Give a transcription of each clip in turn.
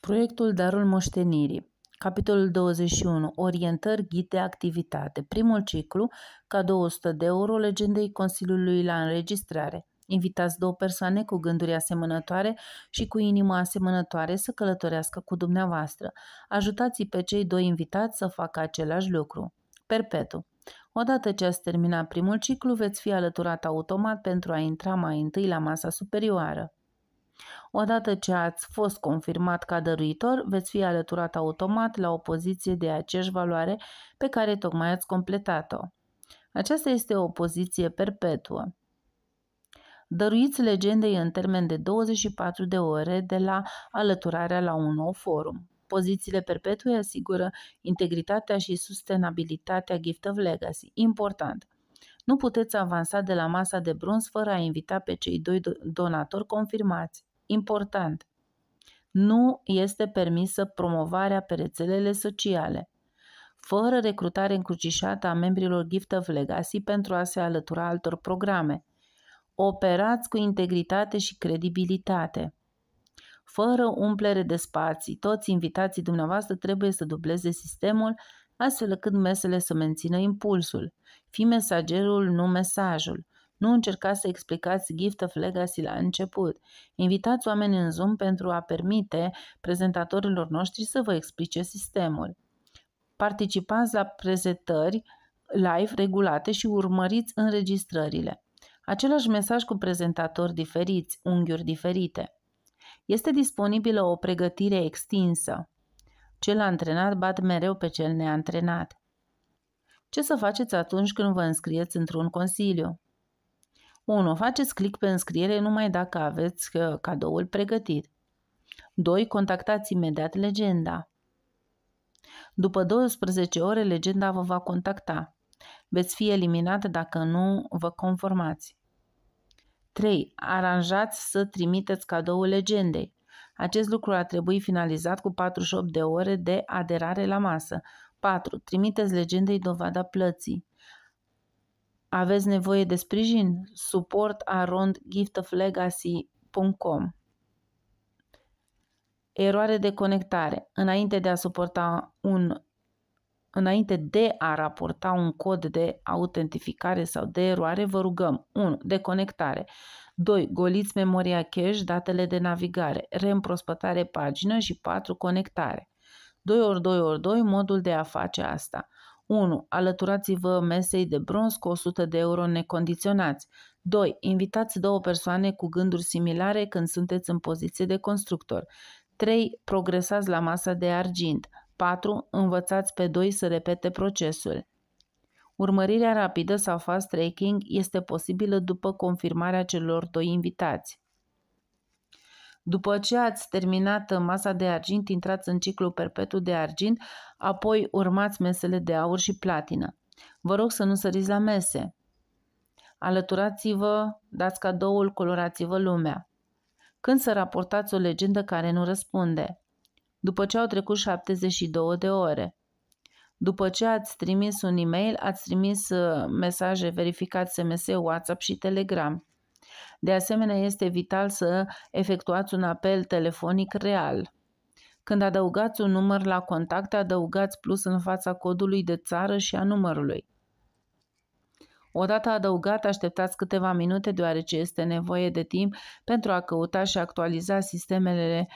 Proiectul Darul Moștenirii Capitolul 21. Orientări, ghid de activitate. Primul ciclu, ca 200 de euro, legendei Consiliului la înregistrare. Invitați două persoane cu gânduri asemănătoare și cu inima asemănătoare să călătorească cu dumneavoastră. Ajutați-i pe cei doi invitați să facă același lucru. Perpetu. Odată ce ați terminat primul ciclu, veți fi alăturat automat pentru a intra mai întâi la masa superioară. Odată ce ați fost confirmat ca dăruitor, veți fi alăturat automat la o poziție de aceeași valoare pe care tocmai ați completat-o. Aceasta este o poziție perpetuă. Dăruiți legendei în termen de 24 de ore de la alăturarea la un nou forum. Pozițiile perpetue asigură integritatea și sustenabilitatea Gift of Legacy. Important! Nu puteți avansa de la masa de bronz fără a invita pe cei doi donatori confirmați important. Nu este permisă promovarea pe rețelele sociale, fără recrutare încrucișată a membrilor Gift of Legacy pentru a se alătura altor programe. Operați cu integritate și credibilitate. Fără umplere de spații, toți invitații dumneavoastră trebuie să dubleze sistemul astfel încât mesele să mențină impulsul. Fi mesagerul, nu mesajul. Nu încercați să explicați Gift of Legacy la început. Invitați oameni în Zoom pentru a permite prezentatorilor noștri să vă explice sistemul. Participați la prezentări live regulate și urmăriți înregistrările. Același mesaj cu prezentatori diferiți, unghiuri diferite. Este disponibilă o pregătire extinsă. Cel antrenat bat mereu pe cel neantrenat. Ce să faceți atunci când vă înscrieți într-un consiliu? 1. Faceți click pe înscriere numai dacă aveți uh, cadoul pregătit. 2. Contactați imediat legenda. După 12 ore, legenda vă va contacta. Veți fi eliminat dacă nu vă conformați. 3. Aranjați să trimiteți cadoul legendei. Acest lucru ar trebui finalizat cu 48 de ore de aderare la masă. 4. Trimiteți legendei dovada plății. Aveți nevoie de sprijin? Suport arond giftoflegacy.com Eroare de conectare. Înainte de a suporta un Înainte de a raporta un cod de autentificare sau de eroare, vă rugăm 1. Deconectare 2. Goliți memoria cache, datele de navigare, reîmprospătare pagină și 4. Conectare 2 ori 2 ori 2 modul de a face asta. 1. Alăturați-vă mesei de bronz cu 100 de euro necondiționați. 2. Invitați două persoane cu gânduri similare când sunteți în poziție de constructor. 3. Progresați la masa de argint. 4. Învățați pe doi să repete procesul. Urmărirea rapidă sau fast tracking este posibilă după confirmarea celor doi invitați. După ce ați terminat masa de argint, intrați în ciclu perpetu de argint, apoi urmați mesele de aur și platină. Vă rog să nu săriți la mese. Alăturați-vă, dați cadoul, colorați-vă lumea. Când să raportați o legendă care nu răspunde? După ce au trecut 72 de ore. După ce ați trimis un e-mail, ați trimis uh, mesaje verificați SMS, WhatsApp și Telegram. De asemenea, este vital să efectuați un apel telefonic real. Când adăugați un număr la contact, adăugați plus în fața codului de țară și a numărului. Odată adăugat, așteptați câteva minute deoarece este nevoie de timp pentru a căuta și actualiza sistemele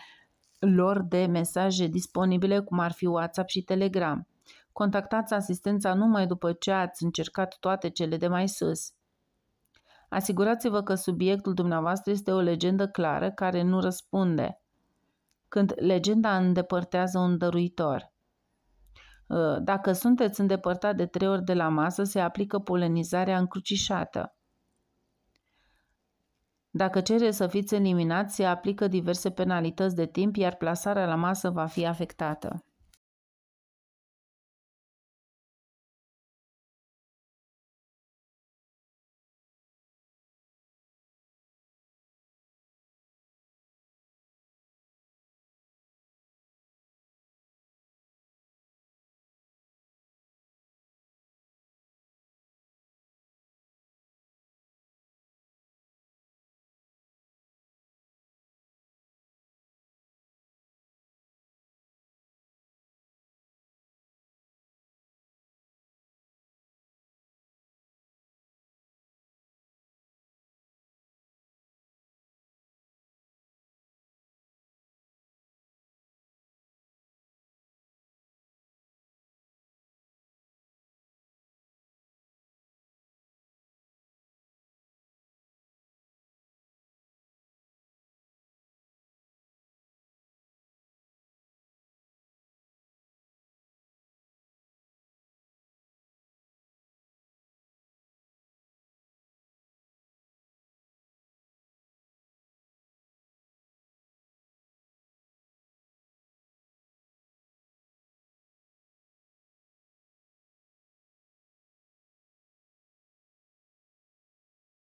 lor de mesaje disponibile, cum ar fi WhatsApp și Telegram. Contactați asistența numai după ce ați încercat toate cele de mai sus. Asigurați-vă că subiectul dumneavoastră este o legendă clară care nu răspunde. Când legenda îndepărtează un dăruitor. Uh, dacă sunteți îndepărtat de trei ori de la masă, se aplică polenizarea încrucișată. Dacă cere să fiți eliminați, se aplică diverse penalități de timp, iar plasarea la masă va fi afectată.